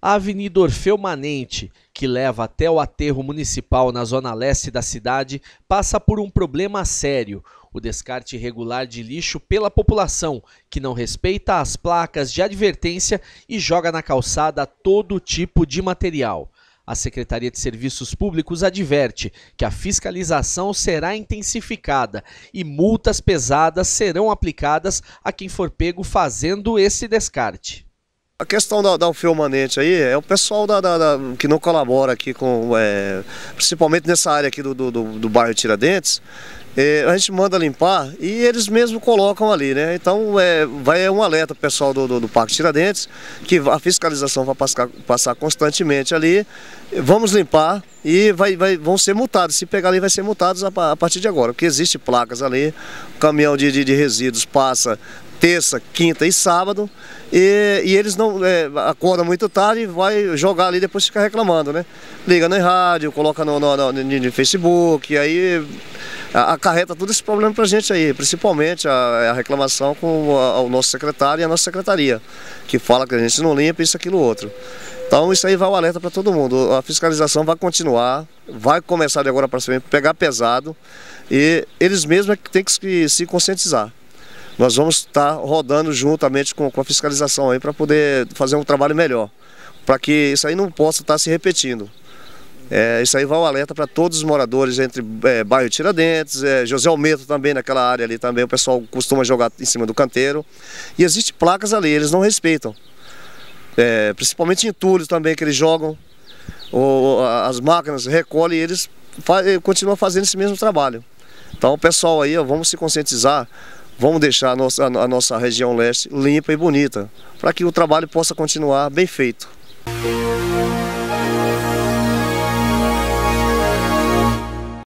A Avenida Orfeu Manente, que leva até o aterro municipal na zona leste da cidade, passa por um problema sério: o descarte irregular de lixo pela população, que não respeita as placas de advertência e joga na calçada todo tipo de material. A Secretaria de Serviços Públicos adverte que a fiscalização será intensificada e multas pesadas serão aplicadas a quem for pego fazendo esse descarte. A questão da, da Manente aí é o pessoal da, da, da, que não colabora aqui com, é, principalmente nessa área aqui do, do, do bairro Tiradentes, é, a gente manda limpar e eles mesmos colocam ali, né? Então é, vai é um alerta pessoal do, do, do Parque Tiradentes, que a fiscalização vai passar, passar constantemente ali, vamos limpar e vai, vai, vão ser multados, se pegar ali vai ser multados a, a partir de agora, porque existe placas ali, o caminhão de, de, de resíduos passa terça, quinta e sábado. E, e eles não é, acordam muito tarde e vai jogar ali depois fica reclamando, né? Liga no rádio, coloca no, no, no, no Facebook, aí acarreta todo esse problema para a gente aí, principalmente a, a reclamação com a, o nosso secretário e a nossa secretaria, que fala que a gente não limpa isso, aquilo, outro. Então isso aí vai o um alerta para todo mundo. A fiscalização vai continuar, vai começar de agora para cima, pegar pesado e eles mesmos é que têm que se conscientizar nós vamos estar tá rodando juntamente com, com a fiscalização aí para poder fazer um trabalho melhor, para que isso aí não possa estar tá se repetindo. É, isso aí vai um alerta para todos os moradores entre é, bairro Tiradentes, é, José Almeida também naquela área ali também, o pessoal costuma jogar em cima do canteiro. E existem placas ali, eles não respeitam. É, principalmente entulhos também que eles jogam, ou, as máquinas recolhem e eles fa continuam fazendo esse mesmo trabalho. Então pessoal aí, ó, vamos se conscientizar Vamos deixar a nossa, a nossa região leste limpa e bonita, para que o trabalho possa continuar bem feito.